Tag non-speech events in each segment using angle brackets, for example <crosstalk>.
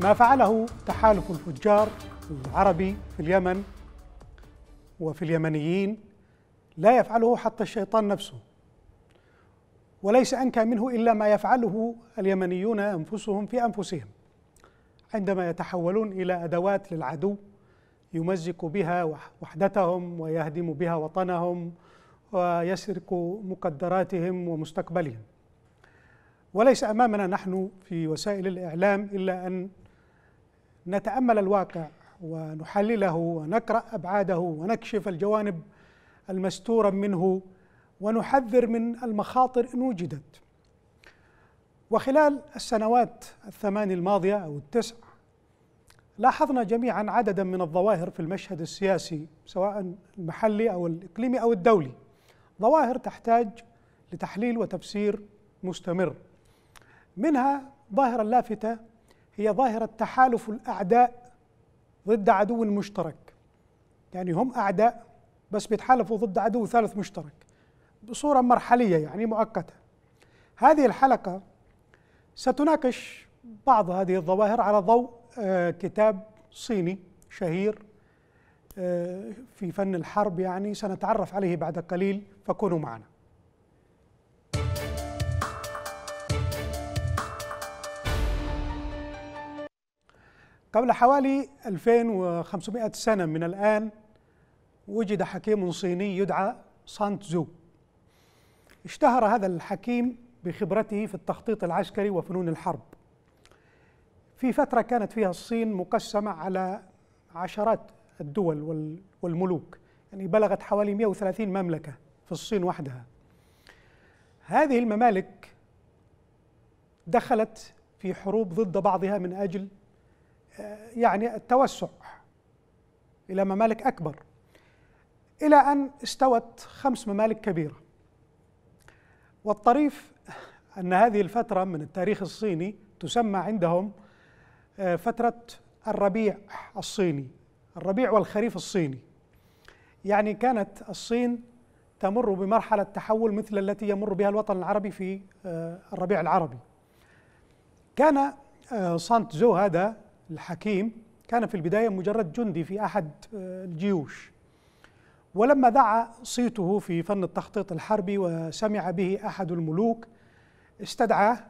ما فعله تحالف الفجار العربي في اليمن وفي اليمنيين لا يفعله حتى الشيطان نفسه وليس أنكى منه إلا ما يفعله اليمنيون أنفسهم في أنفسهم عندما يتحولون إلى أدوات للعدو يمزق بها وحدتهم ويهدم بها وطنهم ويسرق مقدراتهم ومستقبلهم وليس امامنا نحن في وسائل الاعلام الا ان نتأمل الواقع ونحلله ونقرأ أبعاده ونكشف الجوانب المستورة منه ونحذر من المخاطر إن وجدت وخلال السنوات الثمان الماضية أو التسع لاحظنا جميعا عددا من الظواهر في المشهد السياسي سواء المحلي أو الإقليمي أو الدولي ظواهر تحتاج لتحليل وتفسير مستمر منها ظاهرة لافتة هي ظاهرة تحالف الأعداء ضد عدو مشترك يعني هم أعداء بس بيتحالفوا ضد عدو ثالث مشترك بصورة مرحلية يعني مؤقتة هذه الحلقة ستناقش بعض هذه الظواهر على ضوء آه، كتاب صيني شهير آه، في فن الحرب يعني سنتعرف عليه بعد قليل فكونوا معنا قبل حوالي 2500 سنة من الآن وجد حكيم صيني يدعى سانت زو اشتهر هذا الحكيم بخبرته في التخطيط العسكري وفنون الحرب في فترة كانت فيها الصين مقسمة على عشرات الدول والملوك يعني بلغت حوالي 130 مملكة في الصين وحدها هذه الممالك دخلت في حروب ضد بعضها من أجل يعني التوسع إلى ممالك أكبر إلى أن استوت خمس ممالك كبيرة والطريف أن هذه الفترة من التاريخ الصيني تسمى عندهم آه، فترة الربيع الصيني الربيع والخريف الصيني يعني كانت الصين تمر بمرحلة تحول مثل التي يمر بها الوطن العربي في آه، الربيع العربي كان آه، سانت زو هذا الحكيم كان في البداية مجرد جندي في أحد آه، الجيوش ولما دعا صيته في فن التخطيط الحربي وسمع به أحد الملوك استدعاه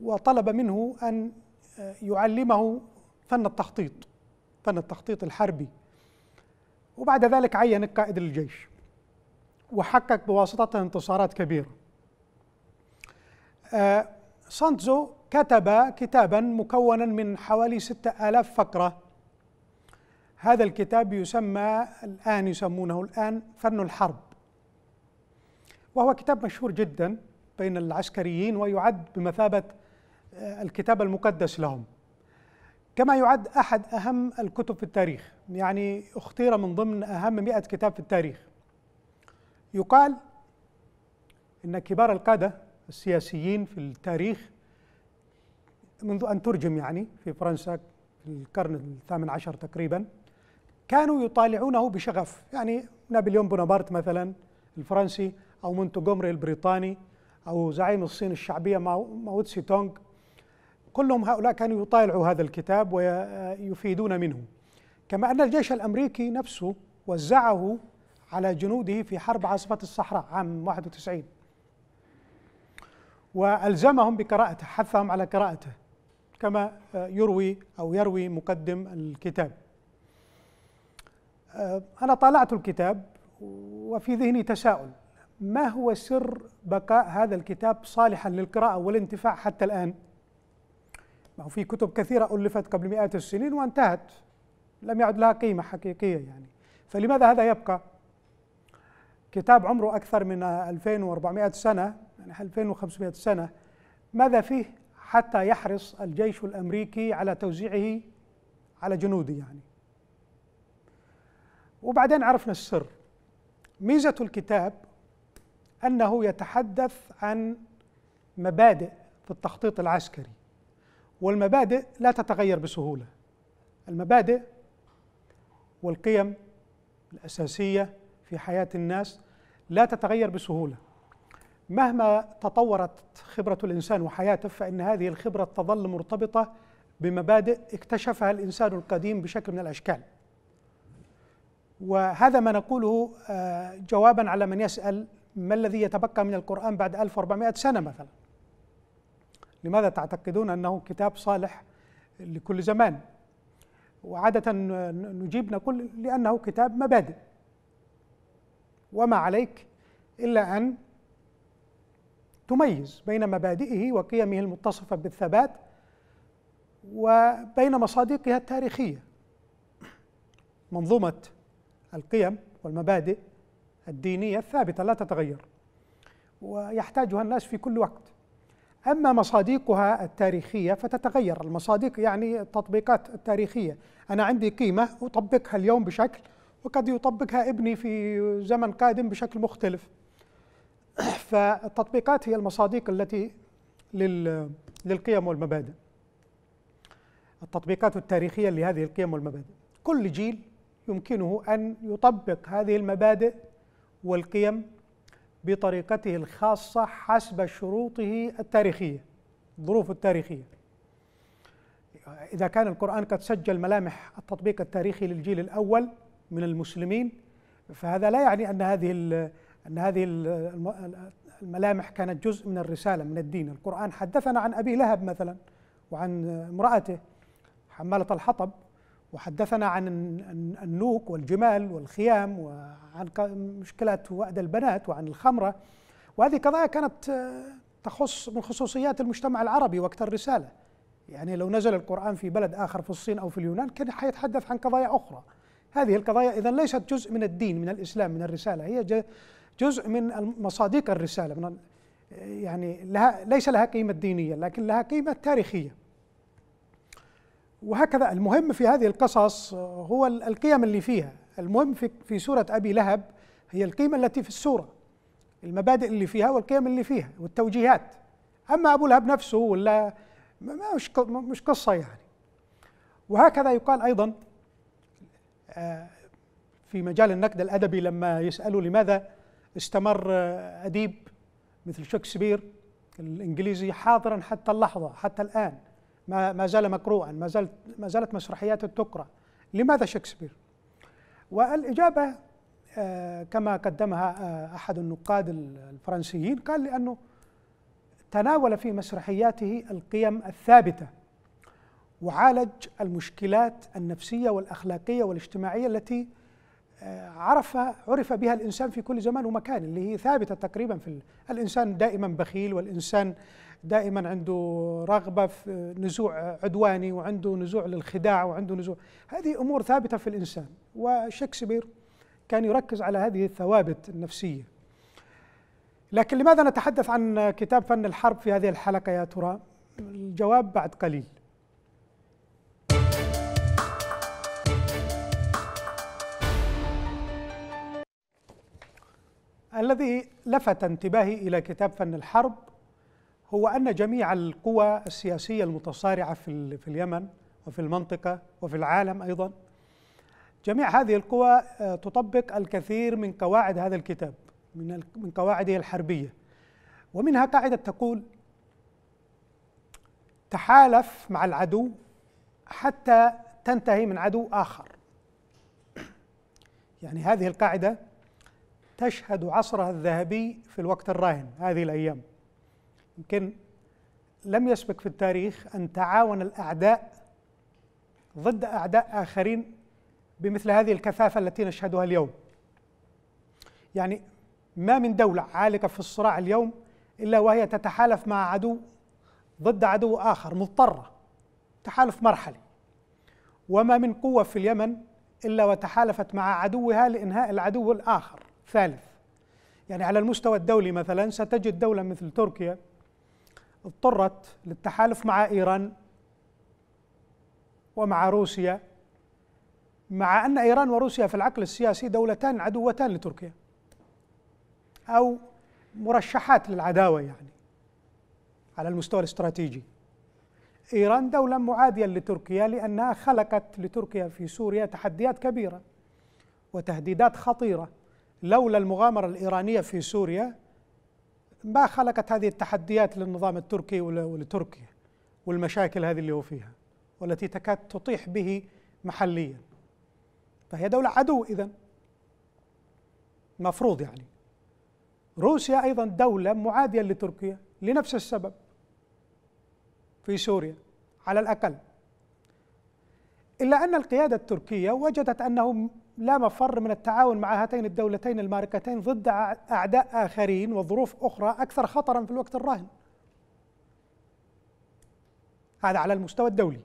وطلب منه أن آه، يعلمه فن التخطيط فن التخطيط الحربي وبعد ذلك عين قائد الجيش وحقق بواسطته انتصارات كبيرة آه، سانتزو كتب كتابا مكونا من حوالي ستة آلاف فقرة هذا الكتاب يسمى الآن يسمونه الآن فن الحرب وهو كتاب مشهور جدا بين العسكريين ويعد بمثابة آه، الكتاب المقدس لهم كما يعد أحد أهم الكتب في التاريخ يعني اختير من ضمن أهم مئة كتاب في التاريخ يقال إن كبار القادة السياسيين في التاريخ منذ أن ترجم يعني في فرنسا في القرن الثامن عشر تقريبا كانوا يطالعونه بشغف يعني نابليون بونابرت مثلا الفرنسي أو مونتجومري البريطاني أو زعيم الصين الشعبية ماوتسي تونغ كلهم هؤلاء كانوا يطالعوا هذا الكتاب ويفيدون منه كما أن الجيش الأمريكي نفسه وزعه على جنوده في حرب عاصفة الصحراء عام 91 وألزمهم بقراءته حثهم على قراءته كما يروي أو يروي مقدم الكتاب أه، أنا طالعت الكتاب وفي ذهني تساؤل ما هو سر بقاء هذا الكتاب صالحا للقراءة والانتفاع حتى الآن؟ ما هو في كتب كثيرة ألفت قبل مئات السنين وانتهت لم يعد لها قيمة حقيقية يعني فلماذا هذا يبقى؟ كتاب عمره أكثر من 2400 سنة يعني 2500 سنة ماذا فيه حتى يحرص الجيش الامريكي على توزيعه على جنوده يعني وبعدين عرفنا السر ميزه الكتاب انه يتحدث عن مبادئ في التخطيط العسكري والمبادئ لا تتغير بسهوله المبادئ والقيم الاساسيه في حياه الناس لا تتغير بسهوله مهما تطورت خبرة الإنسان وحياته فإن هذه الخبرة تظل مرتبطة بمبادئ اكتشفها الإنسان القديم بشكل من الأشكال وهذا ما نقوله آه، جوابا على من يسأل ما الذي يتبقى من القرآن بعد 1400 سنة مثلا لماذا تعتقدون أنه كتاب صالح لكل زمان وعادة نجيب نقول لأنه كتاب مبادئ وما عليك إلا أن تميز بين مبادئه وقيمه المتصفه بالثبات وبين مصادقها التاريخيه منظومه القيم والمبادئ الدينيه الثابته لا تتغير ويحتاجها الناس في كل وقت اما مصادقها التاريخيه فتتغير المصادق يعني التطبيقات التاريخيه انا عندي قيمه اطبقها اليوم بشكل وقد يطبقها ابني في زمن قادم بشكل مختلف فالتطبيقات هي المصادق التي للقيم والمبادئ التطبيقات التاريخية لهذه القيم والمبادئ كل جيل يمكنه أن يطبق هذه المبادئ والقيم بطريقته الخاصة حسب شروطه التاريخية ظروفه التاريخية إذا كان القرآن قد سجل ملامح التطبيق التاريخي للجيل الأول من المسلمين فهذا لا يعني أن هذه أن هذه الملامح كانت جزء من الرسالة من الدين القرآن حدثنا عن أبي لهب مثلا وعن امرأته حمالة الحطب وحدثنا عن النوك والجمال والخيام وعن مشكلات وأد البنات وعن الخمرة وهذه قضايا كانت تخص من خصوصيات المجتمع العربي وقت الرسالة يعني لو نزل القرآن في بلد آخر في الصين أو في اليونان كان حيتحدث عن قضايا أخرى هذه القضايا إذا ليست جزء من الدين من الإسلام من الرسالة هي جزء من مصادق الرساله من يعني لها ليس لها قيمه دينيه لكن لها قيمه تاريخيه وهكذا المهم في هذه القصص آه، هو القيم اللي فيها المهم في, سورة أبي لهب هي القيمة التي في السورة المبادئ اللي فيها والقيم اللي فيها والتوجيهات أما أبو لهب نفسه ولا مش مش قصة يعني وهكذا يقال أيضا آه، في مجال النقد الأدبي لما يسألوا لماذا استمر آه، أديب مثل شكسبير الإنجليزي حاضرا حتى اللحظة حتى الآن ما, ما زال مقروءا ما, زالت ما زالت مسرحياته تقرأ لماذا شكسبير؟ والإجابة آه، كما قدمها آه، أحد النقاد الفرنسيين قال لأنه تناول في مسرحياته القيم الثابته وعالج المشكلات النفسيه والاخلاقيه والاجتماعيه التي عرف عرف بها الانسان في كل زمان ومكان اللي هي ثابته تقريبا في الانسان دائما بخيل والانسان دائما عنده رغبه في نزوع عدواني وعنده نزوع للخداع وعنده نزوع هذه امور ثابته في الانسان وشكسبير كان يركز على هذه الثوابت النفسيه لكن لماذا نتحدث عن كتاب فن الحرب في هذه الحلقه يا ترى الجواب بعد قليل الذي لفت انتباهي إلى كتاب فن الحرب هو أن جميع القوى السياسية المتصارعة في, في اليمن وفي المنطقة وفي العالم أيضا جميع هذه القوى آه، تطبق الكثير من قواعد هذا الكتاب من, من قواعده الحربية ومنها قاعدة تقول تحالف مع العدو حتى تنتهي من عدو آخر <clears throat> يعني هذه القاعدة تشهد عصرها الذهبي في الوقت الراهن هذه الايام يمكن لم يسبق في التاريخ ان تعاون الاعداء ضد اعداء اخرين بمثل هذه الكثافه التي نشهدها اليوم يعني ما من دوله عالقه في الصراع اليوم الا وهي تتحالف مع عدو ضد عدو اخر مضطره تحالف مرحلي وما من قوه في اليمن الا وتحالفت مع عدوها لانهاء العدو الاخر ثالث يعني على المستوى الدولي مثلا ستجد دولة مثل تركيا اضطرت للتحالف مع إيران ومع روسيا مع أن إيران وروسيا في العقل السياسي دولتان عدوتان لتركيا أو مرشحات للعداوة يعني على المستوى الاستراتيجي إيران دولة معادية لتركيا لأنها خلقت لتركيا في سوريا تحديات كبيرة وتهديدات خطيرة لولا المغامرة الإيرانية في سوريا ما خلقت هذه التحديات للنظام التركي ولتركيا والمشاكل هذه اللي هو فيها والتي تكاد تطيح به محليا فهي دولة عدو إذا مفروض يعني روسيا أيضا دولة معادية لتركيا لنفس السبب في سوريا على الأقل إلا أن القيادة التركية وجدت أنه لا مفر من التعاون مع هاتين الدولتين الماركتين ضد أعداء آخرين وظروف أخرى أكثر خطرا في الوقت الراهن هذا على المستوى الدولي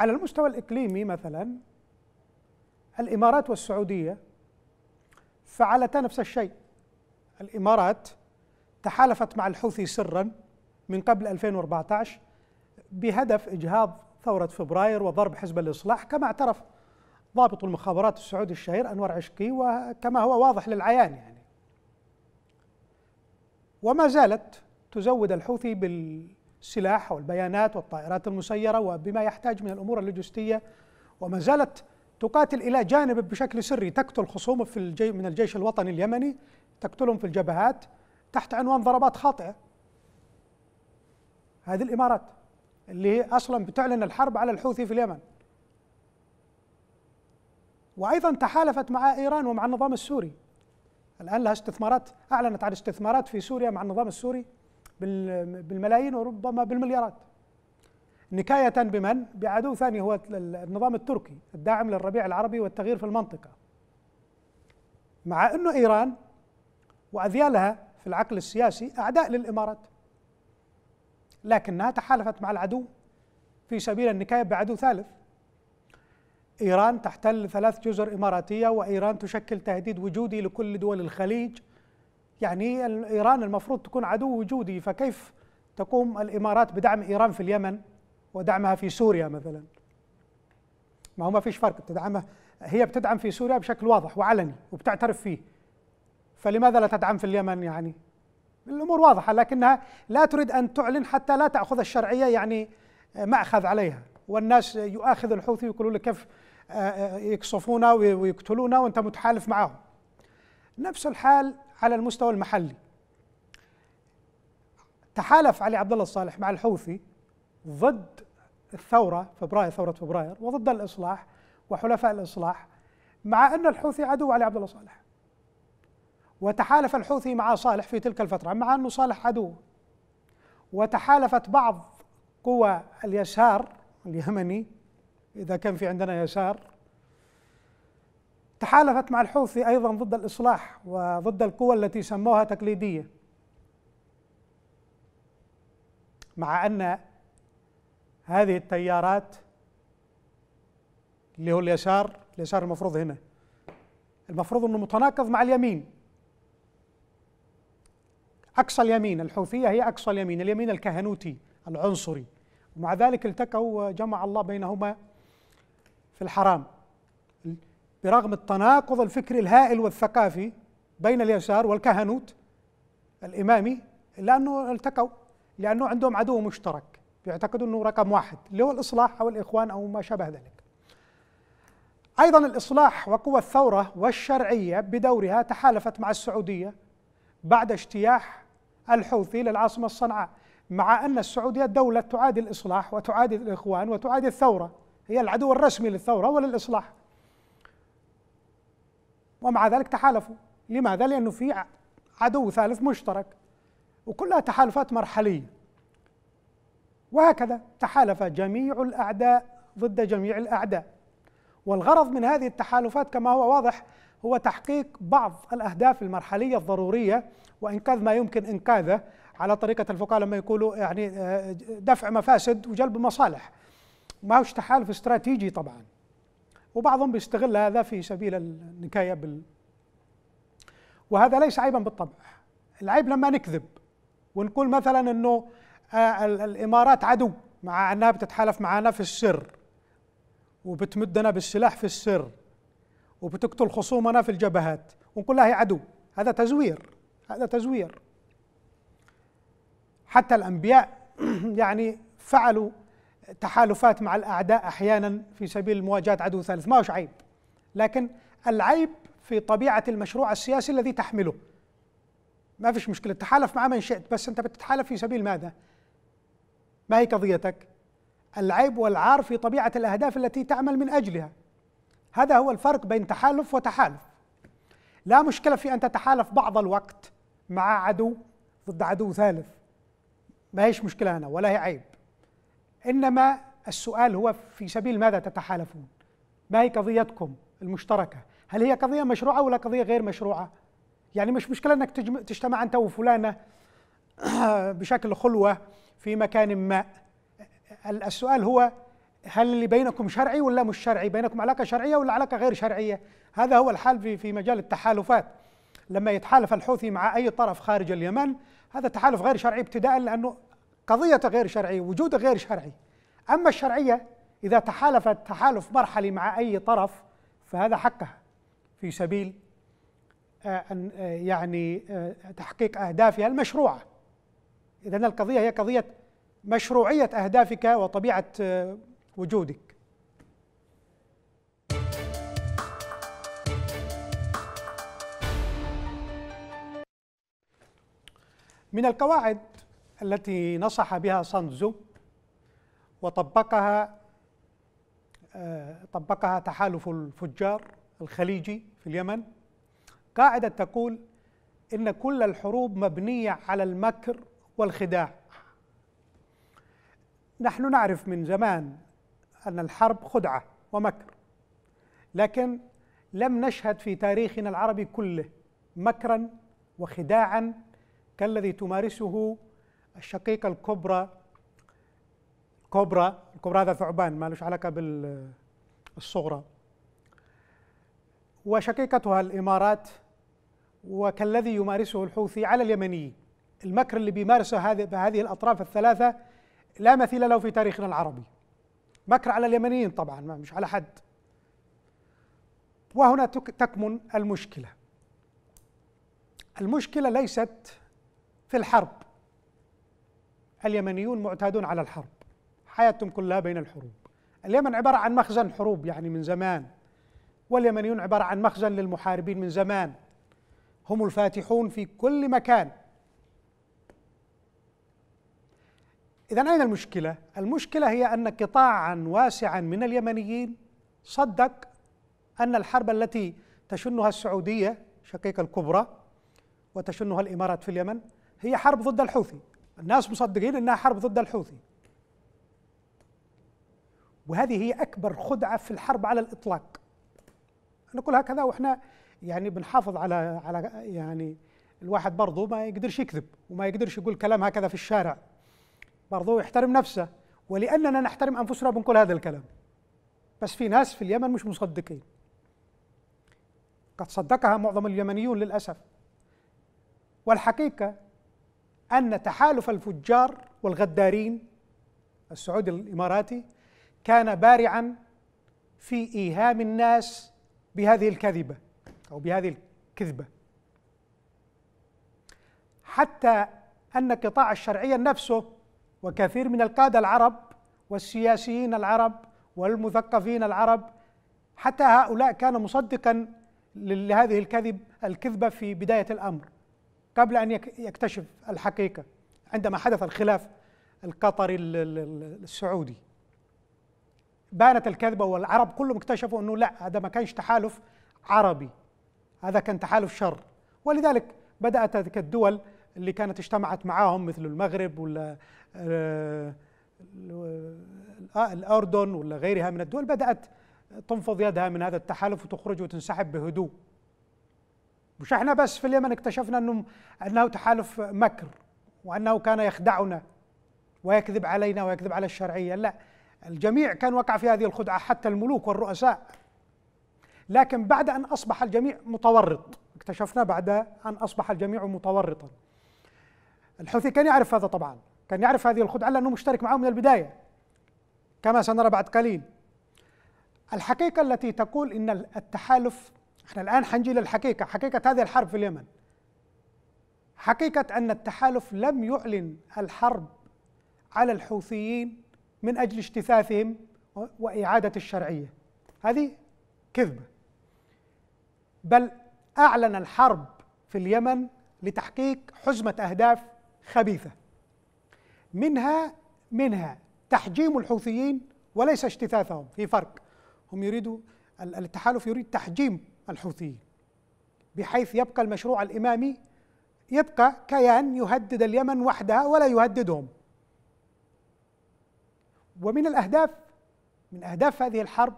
على المستوى الإقليمي مثلا الإمارات والسعودية فعلتا نفس الشيء الإمارات تحالفت مع الحوثي سرا من قبل 2014 بهدف إجهاض ثورة فبراير وضرب حزب الإصلاح كما اعترف ضابط المخابرات السعودي الشهير أنور عشقي وكما هو واضح للعيان يعني وما زالت تزود الحوثي بالسلاح والبيانات والطائرات المسيرة وبما يحتاج من الأمور اللوجستية وما زالت تقاتل إلى جانب بشكل سري تقتل خصومه في الجي من الجيش الوطني اليمني تقتلهم في الجبهات تحت عنوان ضربات خاطئة هذه الإمارات اللي هي اصلا بتعلن الحرب على الحوثي في اليمن وايضا تحالفت مع ايران ومع النظام السوري الان لها استثمارات اعلنت عن استثمارات في سوريا مع النظام السوري بالملايين وربما بالمليارات نكايه بمن بعدو ثاني هو النظام التركي الداعم للربيع العربي والتغيير في المنطقه مع انه ايران واذيالها في العقل السياسي اعداء للامارات لكنها تحالفت مع العدو في سبيل النكاية بعدو ثالث إيران تحتل ثلاث جزر إماراتية وإيران تشكل تهديد وجودي لكل دول الخليج يعني إيران المفروض تكون عدو وجودي فكيف تقوم الإمارات بدعم إيران في اليمن ودعمها في سوريا مثلا ما هو ما فيش فرق تدعمها هي بتدعم في سوريا بشكل واضح وعلني وبتعترف فيه فلماذا لا تدعم في اليمن يعني الامور واضحه لكنها لا تريد ان تعلن حتى لا تاخذ الشرعيه يعني آه، ماخذ عليها والناس يؤاخذ الحوثي ويقولوا لك كيف آه، آه، يقصفونا ويقتلونا وانت متحالف معهم نفس الحال على المستوى المحلي تحالف علي عبد الله الصالح مع الحوثي ضد الثوره فبراير ثوره فبراير وضد الاصلاح وحلفاء الاصلاح مع ان الحوثي عدو علي عبد الله صالح وتحالف الحوثي مع صالح في تلك الفترة مع أنه صالح عدو وتحالفت بعض قوى اليسار اليمني إذا كان في عندنا يسار تحالفت مع الحوثي أيضا ضد الإصلاح وضد القوى التي سموها تقليدية مع أن هذه التيارات اللي هو اليسار اليسار المفروض هنا المفروض أنه متناقض مع اليمين أقصى اليمين الحوثية هي أقصى اليمين اليمين الكهنوتي العنصري ومع ذلك التقوا وجمع الله بينهما في الحرام برغم التناقض الفكري الهائل والثقافي بين اليسار والكهنوت الإمامي إلا أنه التقوا لأنه عندهم عدو مشترك يعتقدوا أنه رقم واحد اللي هو الإصلاح أو الإخوان أو ما شابه ذلك أيضا الإصلاح وقوى الثورة والشرعية بدورها تحالفت مع السعودية بعد اجتياح الحوثي للعاصمة صنعاء مع أن السعودية دولة تعادي الإصلاح وتعادي الإخوان وتعادي الثورة هي العدو الرسمي للثورة وللإصلاح ومع ذلك تحالفوا لماذا؟ لأنه في عدو ثالث مشترك وكلها تحالفات مرحلية وهكذا تحالف جميع الأعداء ضد جميع الأعداء والغرض من هذه التحالفات كما هو واضح هو تحقيق بعض الأهداف المرحلية الضرورية وإنقاذ ما يمكن إنقاذه على طريقة الفقهاء لما يقولوا يعني آه، دفع مفاسد وجلب مصالح ما هوش تحالف استراتيجي طبعا وبعضهم بيستغل هذا في سبيل النكاية بال وهذا ليس عيبا بالطبع العيب لما نكذب ونقول مثلا أنه آه، الإمارات عدو مع أنها بتتحالف معنا في السر وبتمدنا بالسلاح في السر وبتقتل خصومنا في الجبهات ونقول لها هي عدو هذا تزوير هذا تزوير حتى الأنبياء <clears throat> يعني فعلوا تحالفات مع الأعداء أحيانا في سبيل مواجهة عدو ثالث ما هوش عيب لكن العيب في طبيعة المشروع السياسي الذي تحمله ما فيش مشكلة تحالف مع من شئت بس أنت بتتحالف في سبيل ماذا ما هي قضيتك العيب والعار في طبيعة الأهداف التي تعمل من أجلها هذا هو الفرق بين تحالف وتحالف لا مشكلة في أن تتحالف بعض الوقت مع عدو ضد عدو ثالث ما هيش مشكلة هنا ولا هي عيب إنما السؤال هو في سبيل ماذا تتحالفون ما هي قضيتكم المشتركة هل هي قضية مشروعة ولا قضية غير مشروعة يعني مش مشكلة أنك تجتمع أنت وفلانة <clears throat> بشكل خلوة في مكان ما السؤال هو هل اللي بينكم شرعي ولا مش شرعي بينكم علاقة شرعية ولا علاقة غير شرعية هذا هو الحال في, في مجال التحالفات لما يتحالف الحوثي مع أي طرف خارج اليمن هذا تحالف غير شرعي ابتداء لأنه قضية غير شرعية وجوده غير شرعي أما الشرعية إذا تحالفت تحالف مرحلي مع أي طرف فهذا حقها في سبيل آه، أن آه، يعني آه، تحقيق أهدافها المشروعة إذا القضية هي قضية مشروعية أهدافك وطبيعة وجودك من القواعد التي نصح بها سانزو وطبقها آه، طبقها تحالف الفجار الخليجي في اليمن قاعدة تقول إن كل الحروب مبنية على المكر والخداع نحن نعرف من زمان أن الحرب خدعة ومكر لكن لم نشهد في تاريخنا العربي كله مكرا وخداعا كالذي تمارسه الشقيقة الكبرى كبرى الكبرى هذا ثعبان ما لهش علاقة بالصغرى وشقيقتها الإمارات وكالذي يمارسه الحوثي على اليمني المكر اللي بيمارسه هذه بهذه الأطراف الثلاثة لا مثيل له في تاريخنا العربي مكر على اليمنيين طبعا مش على حد وهنا تكمن المشكله المشكله ليست في الحرب اليمنيون معتادون على الحرب حياتهم كلها بين الحروب اليمن عباره عن مخزن حروب يعني من زمان واليمنيون عباره عن مخزن للمحاربين من زمان هم الفاتحون في كل مكان إذا أين المشكلة؟ المشكلة هي أن قطاعا واسعا من اليمنيين صدق أن الحرب التي تشنها السعودية شقيقة الكبرى وتشنها الإمارات في اليمن هي حرب ضد الحوثي الناس مصدقين أنها حرب ضد الحوثي وهذه هي أكبر خدعة في الحرب على الإطلاق نقول هكذا وإحنا يعني بنحافظ على على يعني الواحد برضه ما يقدرش يكذب وما يقدرش يقول كلام هكذا في الشارع برضه يحترم نفسه ولأننا نحترم أنفسنا بنقول هذا الكلام بس في ناس في اليمن مش مصدقين قد صدقها معظم اليمنيون للأسف والحقيقة أن تحالف الفجار والغدارين السعودي الإماراتي كان بارعا في إيهام الناس بهذه الكذبة أو بهذه الكذبة حتى أن قطاع الشرعية نفسه وكثير من القادة العرب والسياسيين العرب والمثقفين العرب حتى هؤلاء كان مصدقا لهذه الكذب الكذبة في بداية الأمر قبل أن يكتشف الحقيقة عندما حدث الخلاف القطري السعودي بانت الكذبة والعرب كلهم اكتشفوا أنه لا هذا ما كانش تحالف عربي هذا كان تحالف شر ولذلك بدأت تلك الدول اللي كانت اجتمعت معاهم مثل المغرب ولا آه، آه، الأردن ولا غيرها من الدول بدأت تنفض يدها من هذا التحالف وتخرج وتنسحب بهدوء مش احنا بس في اليمن اكتشفنا انه انه تحالف مكر وانه كان يخدعنا ويكذب علينا ويكذب على الشرعيه لا الجميع كان وقع في هذه الخدعه حتى الملوك والرؤساء لكن بعد ان اصبح الجميع متورط اكتشفنا بعد ان اصبح الجميع متورطا الحوثي كان يعرف هذا طبعا كان يعرف هذه الخدعة لأنه مشترك معهم من البداية كما سنرى بعد قليل الحقيقة التي تقول إن التحالف احنا الآن حنجي للحقيقة حقيقة هذه الحرب في اليمن حقيقة أن التحالف لم يعلن الحرب على الحوثيين من أجل اجتثاثهم وإعادة الشرعية هذه كذبة بل أعلن الحرب في اليمن لتحقيق حزمة أهداف خبيثة منها منها تحجيم الحوثيين وليس اجتثاثهم في فرق هم يريدوا التحالف يريد تحجيم الحوثيين بحيث يبقى المشروع الإمامي يبقى كيان يهدد اليمن وحدها ولا يهددهم ومن الأهداف من أهداف هذه الحرب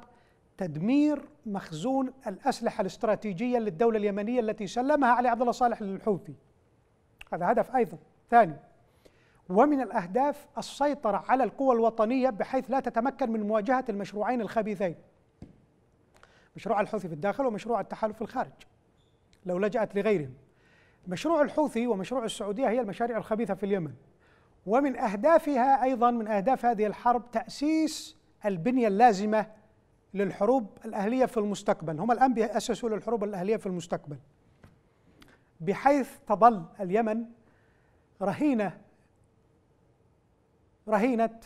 تدمير مخزون الأسلحة الاستراتيجية للدولة اليمنية التي سلمها علي عبد الله صالح للحوثي هذا هدف أيضا ثاني ومن الأهداف السيطرة على القوى الوطنية بحيث لا تتمكن من مواجهة المشروعين الخبيثين مشروع الحوثي في الداخل ومشروع التحالف في الخارج لو لجأت لغيرهم مشروع الحوثي ومشروع السعودية هي المشاريع الخبيثة في اليمن ومن أهدافها أيضا من أهداف هذه الحرب تأسيس البنية اللازمة للحروب الأهلية في المستقبل هم الآن بيأسسوا للحروب الأهلية في المستقبل بحيث تظل اليمن رهينه رهينه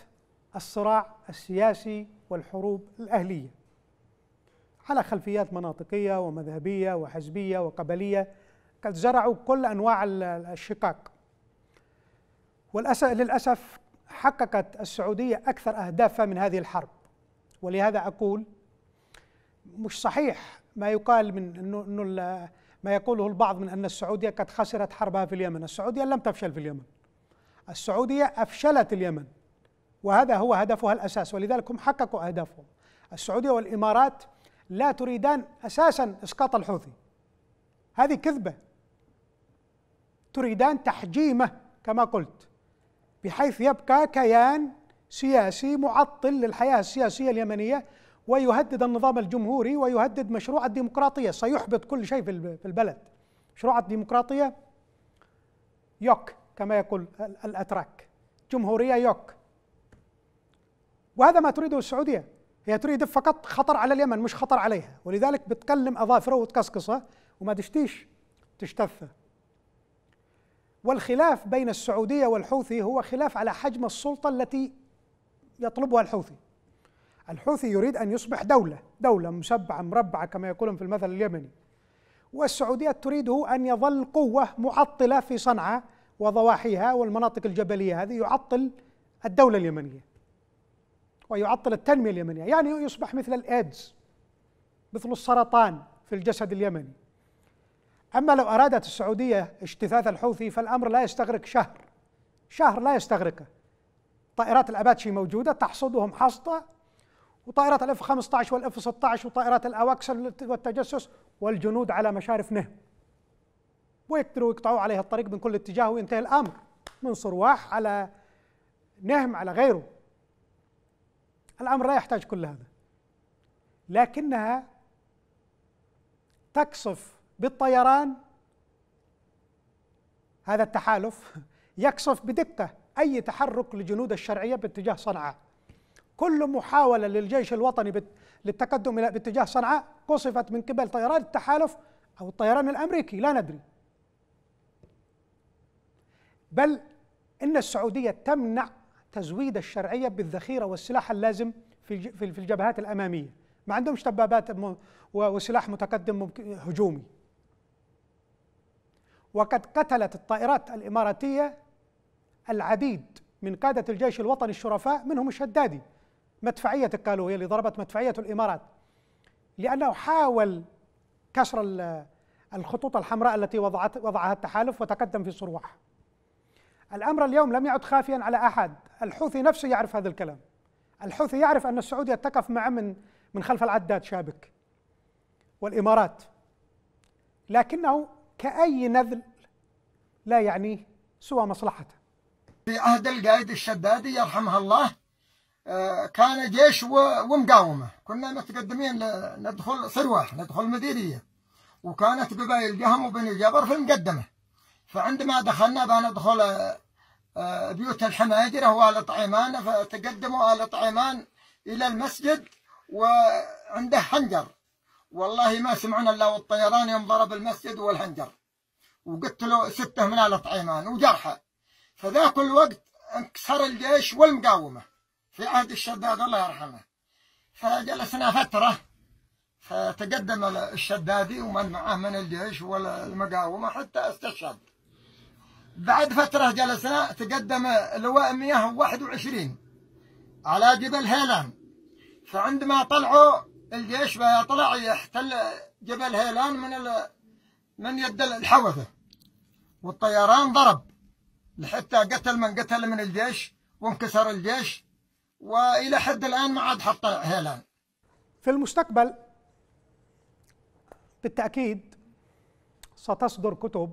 الصراع السياسي والحروب الاهليه على خلفيات مناطقيه ومذهبيه وحزبيه وقبليه قد زرعوا كل انواع الشقاق والأسف للاسف حققت السعوديه اكثر اهدافها من هذه الحرب ولهذا اقول مش صحيح ما يقال من انه انه ما يقوله البعض من أن السعودية قد خسرت حربها في اليمن السعودية لم تفشل في اليمن السعودية أفشلت اليمن وهذا هو هدفها الأساس ولذلك هم حققوا أهدافهم السعودية والإمارات لا تريدان أساسا إسقاط الحوثي هذه كذبة تريدان تحجيمه كما قلت بحيث يبقى كيان سياسي معطل للحياة السياسية اليمنية ويهدد النظام الجمهوري ويهدد مشروع الديمقراطية سيحبط كل شيء في البلد مشروع الديمقراطية يوك كما يقول الأتراك جمهورية يوك وهذا ما تريده السعودية هي تريد فقط خطر على اليمن مش خطر عليها ولذلك بتكلم أظافره وتكسكسه وما تشتيش تشتفه والخلاف بين السعودية والحوثي هو خلاف على حجم السلطة التي يطلبها الحوثي الحوثي يريد أن يصبح دولة دولة مسبعة مربعة كما يقولون في المثل اليمني والسعودية تريده أن يظل قوة معطلة في صنعاء وضواحيها والمناطق الجبلية هذه يعطل الدولة اليمنية ويعطل التنمية اليمنية يعني يصبح مثل الإيدز مثل السرطان في الجسد اليمني أما لو أرادت السعودية اجتثاث الحوثي فالأمر لا يستغرق شهر شهر لا يستغرقه طائرات الأباتشي موجودة تحصدهم حصدة وطائرات الاف 15 والاف 16 وطائرات الاواكس والتجسس والجنود على مشارف نهم ويقدروا يقطعوا عليها الطريق من كل اتجاه وينتهي الامر من صرواح على نهم على غيره الامر لا يحتاج كل هذا لكنها تقصف بالطيران هذا التحالف يقصف بدقه اي تحرك لجنود الشرعيه باتجاه صنعاء كل محاولة للجيش الوطني للتقدم إلى باتجاه صنعاء قصفت من قبل طيران التحالف أو الطيران الأمريكي لا ندري بل إن السعودية تمنع تزويد الشرعية بالذخيرة والسلاح اللازم في الجبهات الأمامية ما عندهمش دبابات وسلاح متقدم هجومي وقد قتلت الطائرات الإماراتية العديد من قادة الجيش الوطني الشرفاء منهم الشدادي مدفعية قالوا هي اللي ضربت مدفعية الإمارات لأنه حاول كسر الخطوط الحمراء التي وضعت وضعها التحالف وتقدم في صروح الأمر اليوم لم يعد خافيا على أحد الحوثي نفسه يعرف هذا الكلام الحوثي يعرف أن السعودية تقف مع من من خلف العداد شابك والإمارات لكنه كأي نذل لا يعنيه سوى مصلحته في عهد القائد الشدادي يرحمها الله كان جيش ومقاومة كنا متقدمين ندخل ثروة ندخل مديرية وكانت قبائل جهم وبني جبر في المقدمة فعندما دخلنا بندخل آه، آه، بيوت الحماجرة وآل طعيمان فتقدموا آل طعيمان إلى المسجد وعنده حنجر والله ما سمعنا إلا والطيران يوم ضرب المسجد والحنجر وقتلوا ستة من آل طعيمان وجرحى فذاك الوقت انكسر الجيش والمقاومة في عهد الشداد الله يرحمه فجلسنا فترة فتقدم الشدادي ومن معه من الجيش والمقاومة حتى استشهد بعد فترة جلسنا تقدم لواء 121 على جبل هيلان فعندما طلعوا الجيش طلع يحتل جبل هيلان من من يد الحوثة والطيران ضرب لحتى قتل من قتل من الجيش وانكسر الجيش والى حد الان ما عاد حط هيلان في المستقبل بالتاكيد ستصدر كتب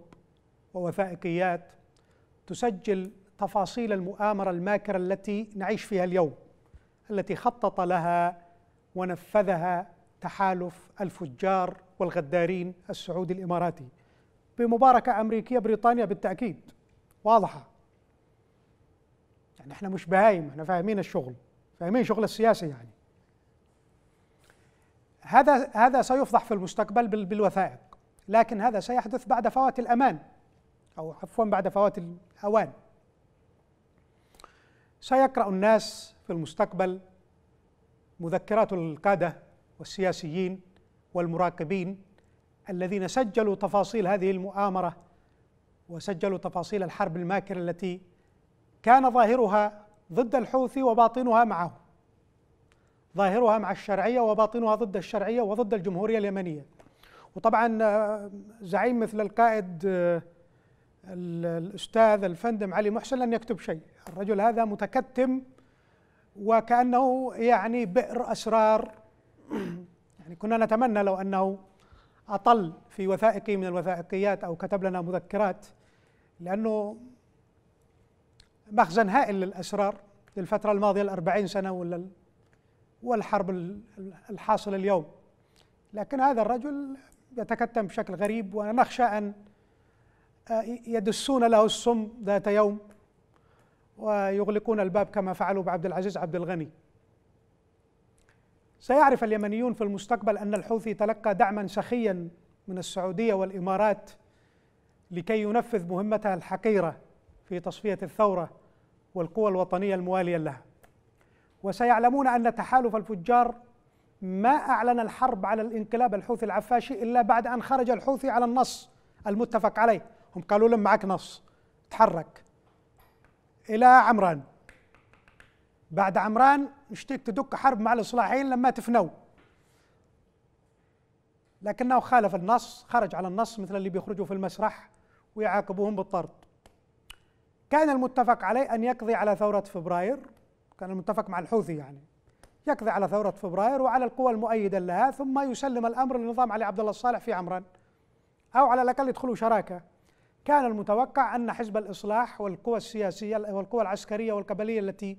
ووثائقيات تسجل تفاصيل المؤامره الماكره التي نعيش فيها اليوم التي خطط لها ونفذها تحالف الفجار والغدارين السعودي الاماراتي بمباركه امريكيه بريطانيا بالتاكيد واضحه يعني احنا مش بهايم احنا فاهمين الشغل فاهمين شغل السياسي يعني هذا هذا سيفضح في المستقبل بالوثائق لكن هذا سيحدث بعد فوات الامان او عفوا بعد فوات الاوان سيقرا الناس في المستقبل مذكرات القاده والسياسيين والمراقبين الذين سجلوا تفاصيل هذه المؤامره وسجلوا تفاصيل الحرب الماكره التي كان ظاهرها ضد الحوثي وباطنها معه ظاهرها مع الشرعيه وباطنها ضد الشرعيه وضد الجمهوريه اليمنيه وطبعا آه، زعيم مثل القائد آه، الاستاذ الفندم علي محسن لن يكتب شيء الرجل هذا متكتم وكانه يعني بئر اسرار <clears throat> يعني كنا نتمنى لو انه اطل في وثائقي من الوثائقيات او كتب لنا مذكرات لانه مخزن هائل للأسرار للفترة الماضية الأربعين سنة ولا والحرب الحاصلة اليوم لكن هذا الرجل يتكتم بشكل غريب وأنا أن آه، يدسون له السم ذات يوم ويغلقون الباب كما فعلوا بعبد العزيز عبد الغني سيعرف اليمنيون في المستقبل أن الحوثي تلقى دعما سخيا من السعودية والإمارات لكي ينفذ مهمتها الحقيرة في تصفيه الثوره والقوى الوطنيه المواليه لها وسيعلمون ان تحالف الفجار ما اعلن الحرب على الانقلاب الحوثي العفاشي الا بعد ان خرج الحوثي على النص المتفق عليه هم قالوا لهم معك نص تحرك الى عمران بعد عمران نشتيك تدك حرب مع الاصلاحيين لما تفنوا لكنه خالف النص خرج على النص مثل اللي بيخرجوا في المسرح ويعاقبوهم بالطرد كان المتفق عليه أن يقضي على ثورة فبراير كان المتفق مع الحوثي يعني يقضي على ثورة فبراير وعلى القوى المؤيدة لها ثم يسلم الأمر لنظام علي عبد الله الصالح في عمران أو على الأقل يدخلوا شراكة كان المتوقع أن حزب الإصلاح والقوى السياسية والقوى العسكرية والقبلية التي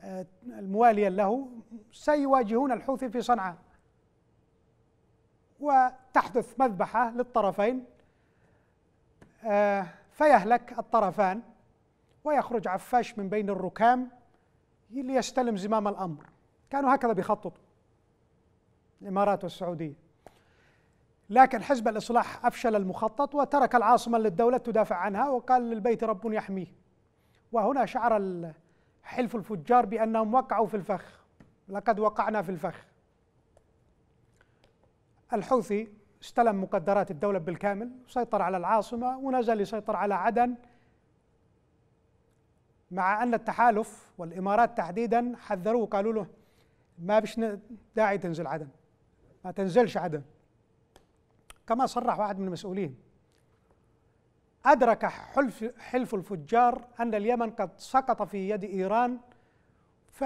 آه، الموالية له سيواجهون الحوثي في صنعاء وتحدث مذبحة للطرفين آه، فيهلك الطرفان ويخرج عفاش من بين الركام ليستلم زمام الأمر كانوا هكذا بيخططوا الإمارات والسعودية لكن حزب الإصلاح أفشل المخطط وترك العاصمة للدولة تدافع عنها وقال للبيت رب يحميه وهنا شعر حلف الفجار بأنهم وقعوا في الفخ لقد وقعنا في الفخ الحوثي استلم مقدرات الدولة بالكامل سيطر على العاصمة ونزل يسيطر على عدن مع أن التحالف والإمارات تحديدا حذروه وقالوا له ما بش داعي تنزل عدن ما تنزلش عدن كما صرح واحد من المسؤولين أدرك حلف, حلف الفجار أن اليمن قد سقط في يد إيران ف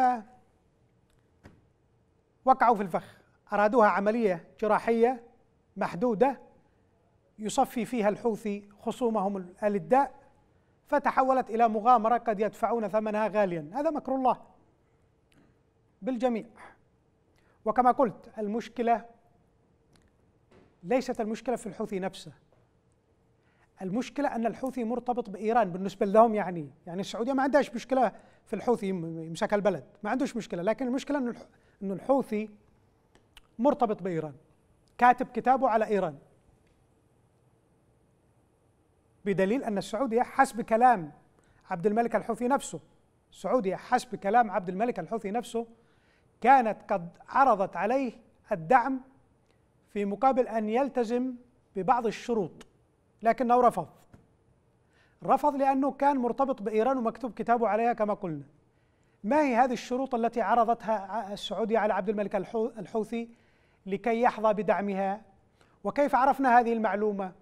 وقعوا في الفخ أرادوها عملية جراحية محدودة يصفي فيها الحوثي خصومهم الداء فتحولت إلى مغامرة قد يدفعون ثمنها غاليا هذا مكر الله بالجميع وكما قلت المشكلة ليست المشكلة في الحوثي نفسه المشكلة أن الحوثي مرتبط بإيران بالنسبة لهم يعني يعني السعودية ما عندهاش مشكلة في الحوثي يمسك البلد ما عندوش مشكلة لكن المشكلة أن الحوثي مرتبط بإيران كاتب كتابه على إيران بدليل أن السعودية حسب كلام عبد الملك الحوثي نفسه السعودية حسب كلام عبد الملك الحوثي نفسه كانت قد عرضت عليه الدعم في مقابل أن يلتزم ببعض الشروط لكنه رفض رفض لأنه كان مرتبط بإيران ومكتوب كتابه عليها كما قلنا ما هي هذه الشروط التي عرضتها السعودية على عبد الملك الحوثي لكي يحظى بدعمها وكيف عرفنا هذه المعلومة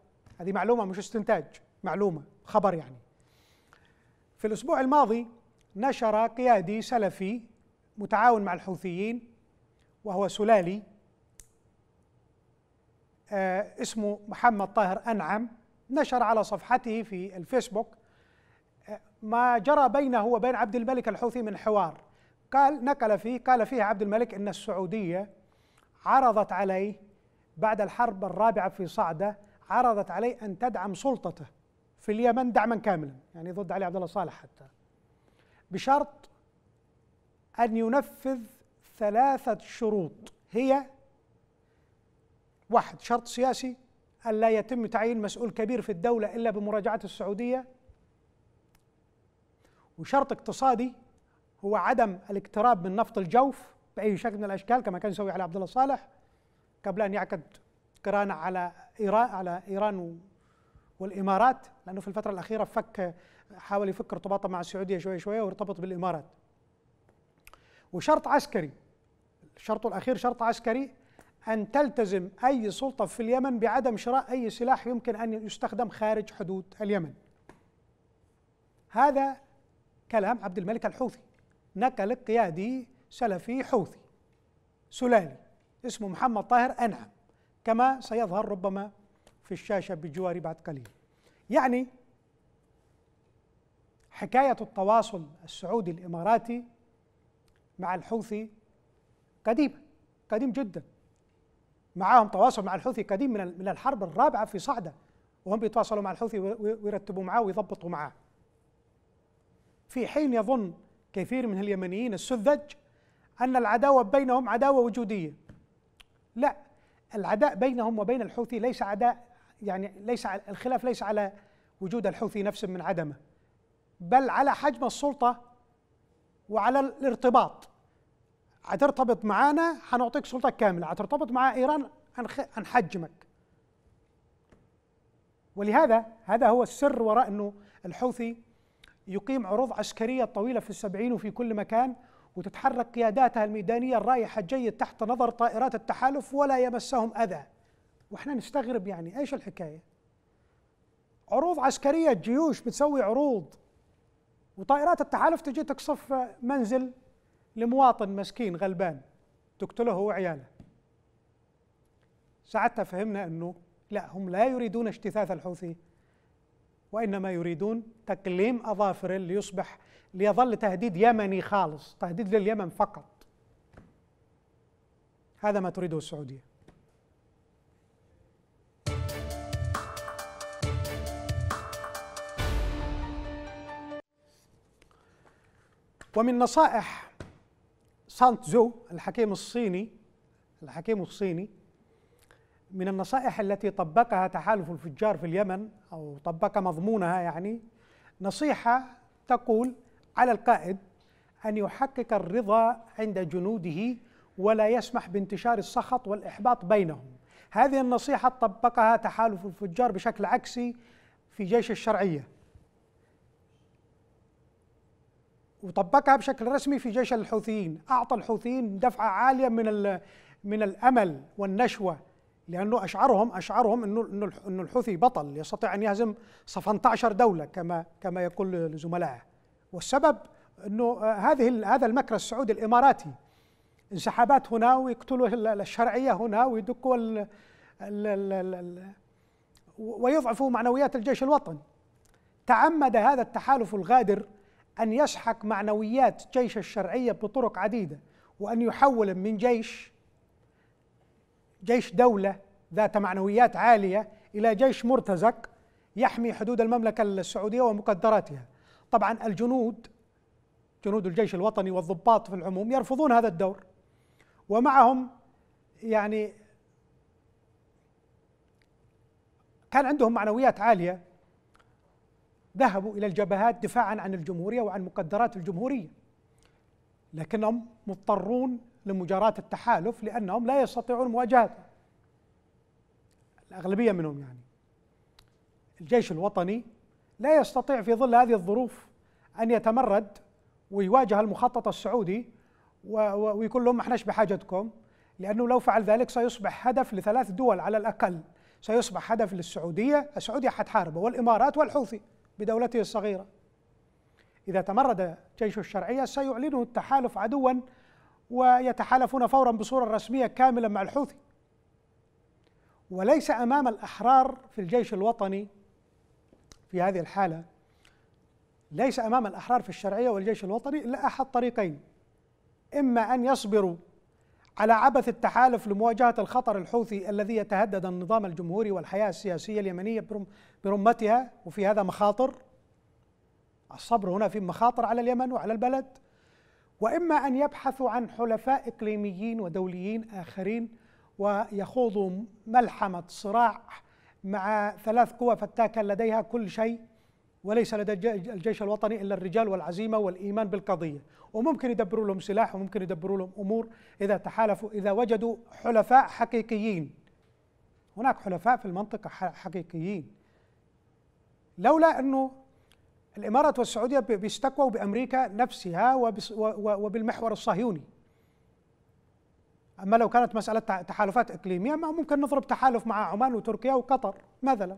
هذه معلومة مش استنتاج معلومه خبر يعني في الاسبوع الماضي نشر قيادي سلفي متعاون مع الحوثيين وهو سلالي آه اسمه محمد طاهر انعم نشر على صفحته في الفيسبوك آه، ما جرى بينه وبين عبد الملك الحوثي من حوار قال نقل فيه قال فيه عبد الملك ان السعوديه عرضت عليه بعد الحرب الرابعه في صعده عرضت عليه ان تدعم سلطته في اليمن دعما كاملا يعني ضد علي عبد الله صالح حتى بشرط أن ينفذ ثلاثة شروط هي واحد شرط سياسي أن لا يتم تعيين مسؤول كبير في الدولة إلا بمراجعة السعودية وشرط اقتصادي هو عدم الاقتراب من نفط الجوف بأي شكل من الأشكال كما كان يسوي على عبد الله صالح قبل أن يعقد قرانة على إيران على إيران والامارات لانه في الفتره الاخيره فك حاول يفك ارتباطه مع السعوديه شويه شويه وارتبط بالامارات وشرط عسكري الشرط الاخير شرط عسكري ان تلتزم اي سلطه في اليمن بعدم شراء اي سلاح يمكن ان يستخدم خارج حدود اليمن هذا كلام عبد الملك الحوثي نكل قيادي سلفي حوثي سلالي اسمه محمد طاهر أنعم كما سيظهر ربما في الشاشة بجواري بعد قليل يعني حكاية التواصل السعودي الإماراتي مع الحوثي قديمة قديم جدا معهم تواصل مع الحوثي قديم من من الحرب الرابعة في صعدة وهم بيتواصلوا مع الحوثي ويرتبوا معاه ويضبطوا معاه في حين يظن كثير من اليمنيين السذج أن العداوة بينهم عداوة وجودية لا العداء بينهم وبين الحوثي ليس عداء يعني ليس الخلاف ليس على وجود الحوثي نفسه من عدمه بل على حجم السلطة وعلى الارتباط هترتبط معانا هنعطيك سلطة كاملة هترتبط مع إيران هنحجمك ولهذا هذا هو السر وراء أنه الحوثي يقيم عروض عسكرية طويلة في السبعين وفي كل مكان وتتحرك قياداتها الميدانية الرائحة جيد تحت نظر طائرات التحالف ولا يمسهم أذى واحنا نستغرب يعني ايش الحكايه عروض عسكريه الجيوش بتسوي عروض وطائرات التحالف تجي تقصف منزل لمواطن مسكين غلبان تقتله هو وعياله ساعتها فهمنا انه لا هم لا يريدون اجتثاث الحوثي وانما يريدون تقليم اظافره ليصبح ليظل تهديد يمني خالص تهديد لليمن فقط هذا ما تريده السعوديه ومن نصائح سانت زو الحكيم الصيني الحكيم الصيني من النصائح التي طبقها تحالف الفجار في اليمن او طبق مضمونها يعني نصيحه تقول على القائد ان يحقق الرضا عند جنوده ولا يسمح بانتشار السخط والاحباط بينهم. هذه النصيحه طبقها تحالف الفجار بشكل عكسي في جيش الشرعيه وطبقها بشكل رسمي في جيش الحوثيين أعطى الحوثيين دفعة عالية من من الأمل والنشوة لأنه أشعرهم أشعرهم أنه أنه الحوثي بطل يستطيع أن يهزم 17 دولة كما كما يقول لزملائه والسبب أنه آه، هذه هذا المكر السعودي الإماراتي انسحابات هنا ويقتلوا الشرعية هنا ويدقوا ال ويضعفوا معنويات الجيش الوطني تعمد هذا التحالف الغادر أن يسحق معنويات جيش الشرعية بطرق عديدة وأن يحول من جيش جيش دولة ذات معنويات عالية إلى جيش مرتزق يحمي حدود المملكة السعودية ومقدراتها طبعا الجنود جنود الجيش الوطني والضباط في العموم يرفضون هذا الدور ومعهم يعني كان عندهم معنويات عاليه ذهبوا إلى الجبهات دفاعا عن الجمهورية وعن مقدرات الجمهورية لكنهم مضطرون لمجاراة التحالف لأنهم لا يستطيعون مواجهته الأغلبية منهم يعني الجيش الوطني لا يستطيع في ظل هذه الظروف أن يتمرد ويواجه المخطط السعودي ويقول لهم ما احناش بحاجتكم لأنه لو فعل ذلك سيصبح هدف لثلاث دول على الأقل سيصبح هدف للسعودية السعودية حتحاربه والإمارات والحوثي بدولته الصغيرة إذا تمرد جيش الشرعية سيعلنه التحالف عدوا ويتحالفون فورا بصورة رسمية كاملة مع الحوثي وليس أمام الأحرار في الجيش الوطني في هذه الحالة ليس أمام الأحرار في الشرعية والجيش الوطني إلا أحد طريقين إما أن يصبروا على عبث التحالف لمواجهة الخطر الحوثي الذي يتهدد النظام الجمهوري والحياة السياسية اليمنية برمتها وفي هذا مخاطر الصبر هنا في مخاطر على اليمن وعلى البلد واما ان يبحثوا عن حلفاء اقليميين ودوليين اخرين ويخوضوا ملحمه صراع مع ثلاث قوى فتاكه لديها كل شيء وليس لدى الجيش الوطني الا الرجال والعزيمه والايمان بالقضيه، وممكن يدبروا لهم سلاح وممكن يدبروا لهم امور اذا تحالفوا اذا وجدوا حلفاء حقيقيين. هناك حلفاء في المنطقه حقيقيين لولا انه الامارات والسعوديه بيستقووا بامريكا نفسها وبالمحور الصهيوني اما لو كانت مساله تحالفات اقليميه ما ممكن نضرب تحالف مع عمان وتركيا وقطر مثلا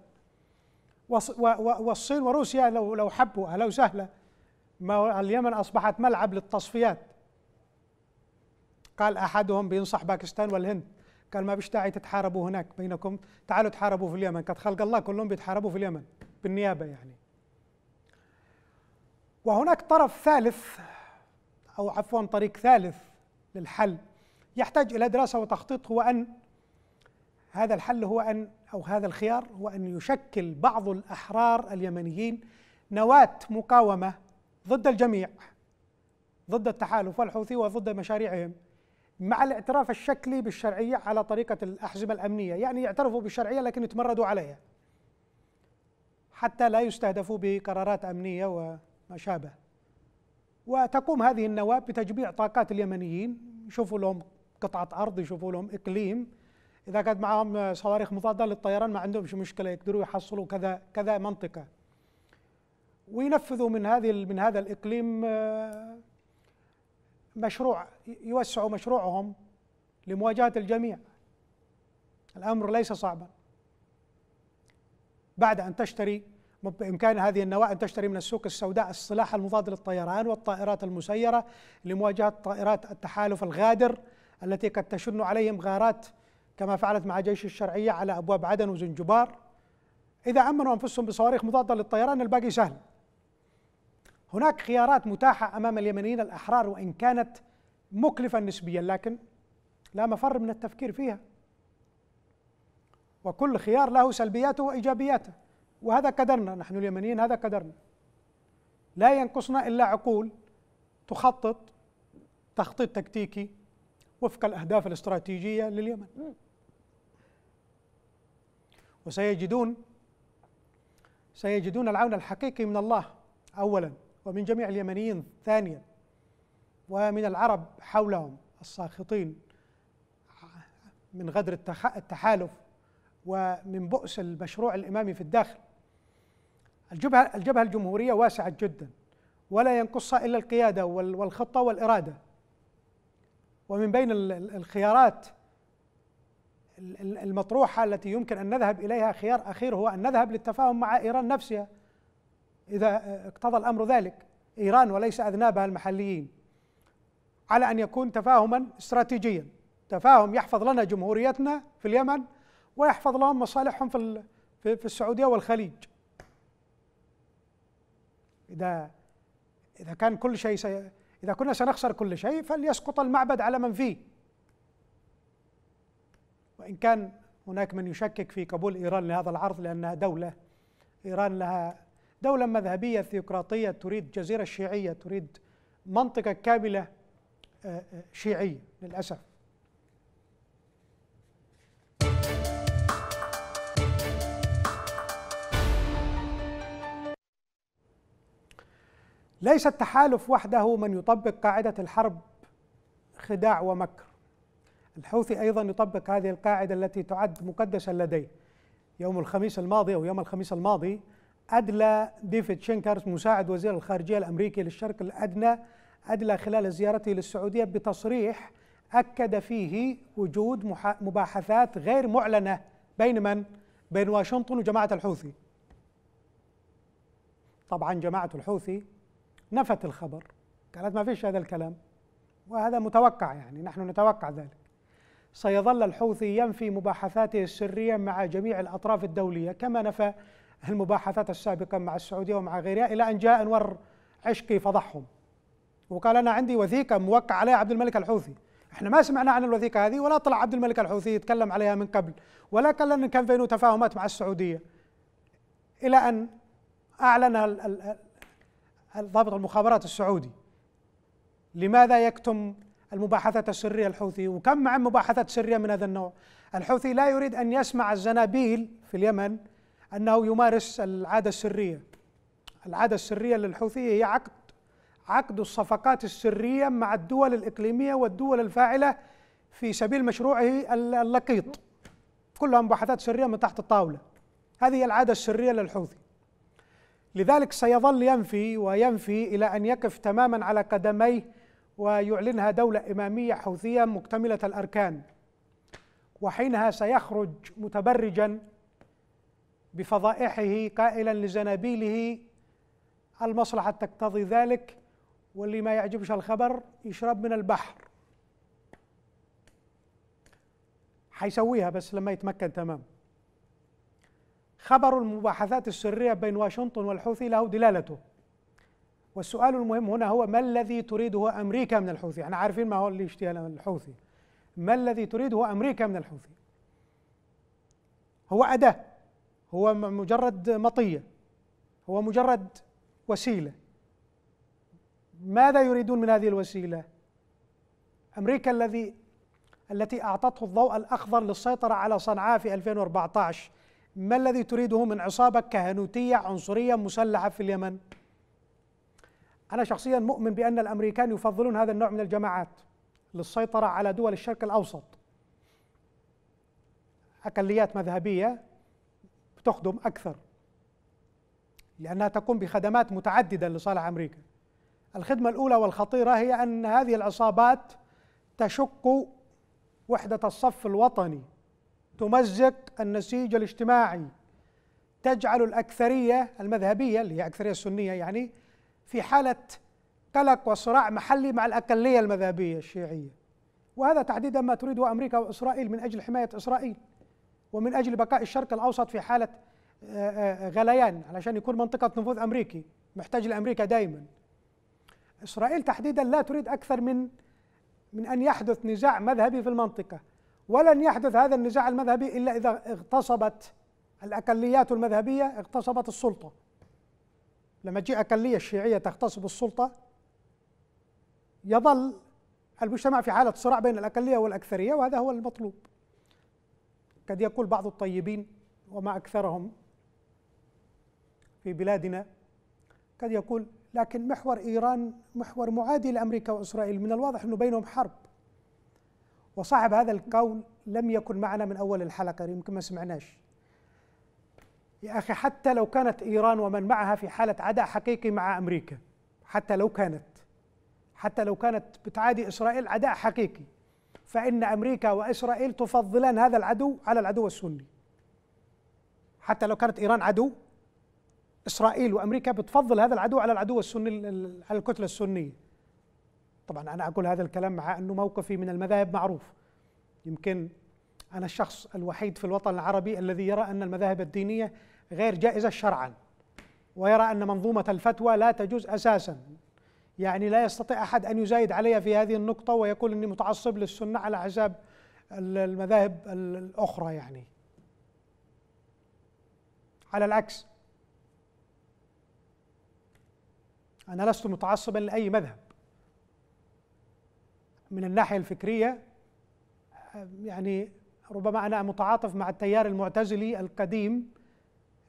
والصين وروسيا لو لو حبوا اهلا وسهلا ما اليمن اصبحت ملعب للتصفيات قال احدهم بينصح باكستان والهند قال ما بيش داعي تتحاربوا هناك بينكم تعالوا تحاربوا في اليمن قد خلق الله كلهم بيتحاربوا في اليمن بالنيابه يعني وهناك طرف ثالث او عفوا طريق ثالث للحل يحتاج الى دراسه وتخطيط هو ان هذا الحل هو ان او هذا الخيار هو ان يشكل بعض الاحرار اليمنيين نواه مقاومه ضد الجميع ضد التحالف والحوثي وضد مشاريعهم مع الاعتراف الشكلي بالشرعيه على طريقه الاحزمه الامنيه يعني يعترفوا بالشرعيه لكن يتمردوا عليها حتى لا يستهدفوا بقرارات امنيه وما شابه وتقوم هذه النواب بتجميع طاقات اليمنيين يشوفوا لهم قطعه ارض يشوفوا لهم اقليم اذا كانت معهم صواريخ مضاده للطيران ما عندهمش مشكله يقدروا يحصلوا كذا كذا منطقه وينفذوا من هذه من هذا الاقليم آه، مشروع يوسعوا مشروعهم لمواجهه الجميع الامر ليس صعبا بعد ان تشتري بإمكان هذه النواة أن تشتري من السوق السوداء السلاح المضاد للطيران والطائرات المسيرة لمواجهة طائرات التحالف الغادر التي قد تشن عليهم غارات كما فعلت مع جيش الشرعية على أبواب عدن وزنجبار إذا أمنوا أنفسهم بصواريخ مضادة للطيران الباقي سهل هناك خيارات متاحة أمام اليمنيين الأحرار وإن كانت مكلفة نسبيا لكن لا مفر من التفكير فيها وكل خيار له سلبياته وإيجابياته وهذا كدرنا نحن اليمنيين هذا كدرنا لا ينقصنا الا عقول تخطط تخطيط تكتيكي وفق الاهداف الاستراتيجيه لليمن وسيجدون سيجدون العون الحقيقي من الله اولا ومن جميع اليمنيين ثانيا ومن العرب حولهم الساخطين من غدر التحالف ومن بؤس المشروع الامامي في الداخل الجبهة, الجبهة الجمهورية واسعة جدا ولا ينقصها إلا القيادة والخطة والإرادة ومن بين الخيارات المطروحة التي يمكن أن نذهب إليها خيار أخير هو أن نذهب للتفاهم مع إيران نفسها إذا اقتضى الأمر ذلك إيران وليس أذنابها المحليين على أن يكون تفاهما استراتيجيا تفاهم يحفظ لنا جمهوريتنا في اليمن ويحفظ لهم مصالحهم في في السعودية والخليج إذا إذا كان كل شيء سي... إذا كنا سنخسر كل شيء فليسقط المعبد على من فيه وإن كان هناك من يشكك في قبول إيران لهذا العرض لأنها دولة إيران لها دولة مذهبية ثيوقراطية تريد جزيرة شيعية تريد منطقة كاملة آه، آه، شيعية للأسف ليس التحالف وحده من يطبق قاعدة الحرب خداع ومكر الحوثي أيضا يطبق هذه القاعدة التي تعد مقدسا لديه يوم الخميس الماضي أو يوم الخميس الماضي أدلى ديفيد شينكرز مساعد وزير الخارجية الأمريكي للشرق الأدنى أدلى خلال زيارته للسعودية بتصريح أكد فيه وجود مباحثات غير معلنة بين من؟ بين واشنطن وجماعة الحوثي طبعا جماعة الحوثي نفت الخبر قالت ما فيش هذا الكلام وهذا متوقع يعني نحن نتوقع ذلك سيظل الحوثي ينفي مباحثاته السرية مع جميع الأطراف الدولية كما نفى المباحثات السابقة مع السعودية ومع غيرها إلى أن جاء أنور عشقي فضحهم وقال أنا عندي وثيقة موقع عليها عبد الملك الحوثي احنا ما سمعنا عن الوثيقة هذه ولا طلع عبد الملك الحوثي يتكلم عليها من قبل ولا كان كان بينه تفاهمات مع السعودية إلى أن أعلن ضابط المخابرات السعودي لماذا يكتم المباحثات السرية الحوثي وكم مع مباحثات سرية من هذا النوع الحوثي لا يريد أن يسمع الزنابيل في اليمن أنه يمارس العادة السرية العادة السرية للحوثي هي عقد عقد الصفقات السرية مع الدول الإقليمية والدول الفاعلة في سبيل مشروعه اللقيط كلها مباحثات سرية من تحت الطاولة هذه العادة السرية للحوثي لذلك سيظل ينفي وينفي إلى أن يقف تماما على قدميه ويعلنها دولة إمامية حوثية مكتملة الأركان وحينها سيخرج متبرجا بفضائحه قائلا لزنابيله المصلحة تقتضي ذلك واللي ما يعجبش الخبر يشرب من البحر حيسويها بس لما يتمكن تمام خبر المباحثات السرية بين واشنطن والحوثي له دلالته والسؤال المهم هنا هو ما الذي تريده أمريكا من الحوثي احنا عارفين ما هو اللي من الحوثي ما الذي تريده أمريكا من الحوثي هو أداة هو مجرد مطية هو مجرد وسيلة ماذا يريدون من هذه الوسيلة أمريكا الذي التي أعطته الضوء الأخضر للسيطرة على صنعاء في 2014 ما الذي تريده من عصابة كهنوتية عنصرية مسلحة في اليمن أنا شخصيا مؤمن بأن الأمريكان يفضلون هذا النوع من الجماعات للسيطرة على دول الشرق الأوسط أقليات مذهبية بتخدم أكثر لأنها تقوم بخدمات متعددة لصالح أمريكا الخدمة الأولى والخطيرة هي أن هذه العصابات تشق وحدة الصف الوطني تمزق النسيج الاجتماعي تجعل الأكثرية المذهبية اللي هي أكثرية السنية يعني في حالة قلق وصراع محلي مع الأقلية المذهبية الشيعية وهذا تحديدا ما تريده أمريكا وإسرائيل من أجل حماية إسرائيل ومن أجل بقاء الشرق الأوسط في حالة آه، آه، غليان علشان يكون منطقة نفوذ أمريكي محتاج لأمريكا دائما إسرائيل تحديدا لا تريد أكثر من من أن يحدث نزاع مذهبي في المنطقة ولن يحدث هذا النزاع المذهبي إلا إذا اغتصبت الأقليات المذهبية اغتصبت السلطة لما تجي أقلية شيعية تغتصب السلطة يظل المجتمع في حالة صراع بين الأقلية والأكثرية وهذا هو المطلوب قد يقول بعض الطيبين وما أكثرهم في بلادنا قد يقول لكن محور إيران محور معادي لأمريكا وإسرائيل من الواضح أنه بينهم حرب وصاحب هذا القول لم يكن معنا من أول الحلقة يمكن ما سمعناش يا أخي حتى لو كانت إيران ومن معها في حالة عداء حقيقي مع أمريكا حتى لو كانت حتى لو كانت بتعادي إسرائيل عداء حقيقي فإن أمريكا وإسرائيل تفضلان هذا العدو على العدو السني حتى لو كانت إيران عدو إسرائيل وأمريكا بتفضل هذا العدو على العدو السني على الكتلة السنية طبعا أنا أقول هذا الكلام مع أنه موقفي من المذاهب معروف يمكن أنا الشخص الوحيد في الوطن العربي الذي يرى أن المذاهب الدينية غير جائزة شرعا ويرى أن منظومة الفتوى لا تجوز أساسا يعني لا يستطيع أحد أن يزايد علي في هذه النقطة ويقول أني متعصب للسنة على حساب المذاهب الأخرى يعني على العكس أنا لست متعصبا لأي مذهب من الناحية الفكرية يعني ربما أنا متعاطف مع التيار المعتزلي القديم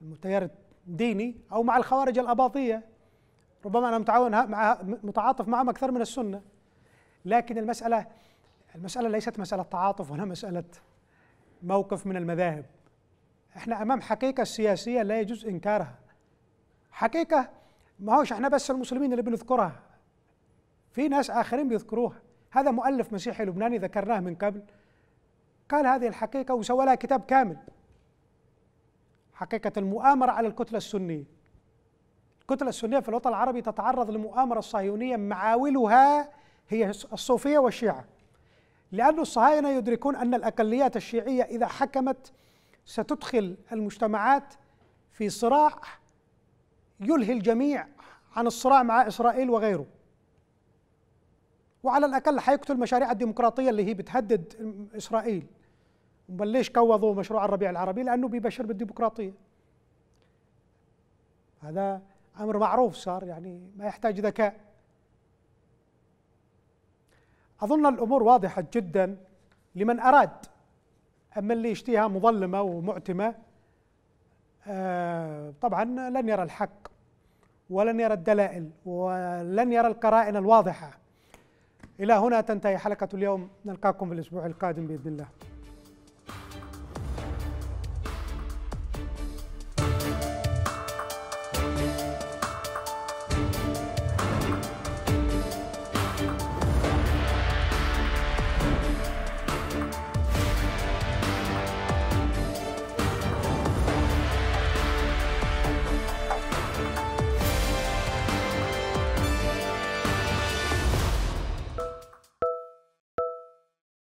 التيار الديني أو مع الخوارج الأباطية ربما أنا متعاون مع متعاطف معهم أكثر من السنة لكن المسألة المسألة ليست مسألة تعاطف ولا مسألة موقف من المذاهب احنا أمام حقيقة سياسية لا يجوز إنكارها حقيقة ما هوش احنا بس المسلمين اللي بنذكرها في ناس آخرين بيذكروها هذا مؤلف مسيحي لبناني ذكرناه من قبل قال هذه الحقيقة وسوى لها كتاب كامل حقيقة المؤامرة على الكتلة السنية الكتلة السنية في الوطن العربي تتعرض لمؤامرة الصهيونية معاولها هي الصوفية والشيعة لأن الصهاينة يدركون أن الأقليات الشيعية إذا حكمت ستدخل المجتمعات في صراع يلهي الجميع عن الصراع مع إسرائيل وغيره وعلى الاقل حيقتل المشاريع الديمقراطيه اللي هي بتهدد اسرائيل ليش كوضوا مشروع الربيع العربي لانه بيبشر بالديمقراطيه هذا امر معروف صار يعني ما يحتاج ذكاء اظن الامور واضحه جدا لمن اراد اما اللي يشتيها مظلمه ومعتمه آه طبعا لن يرى الحق ولن يرى الدلائل ولن يرى القرائن الواضحه إلى هنا تنتهي حلقة اليوم نلقاكم في الأسبوع القادم بإذن الله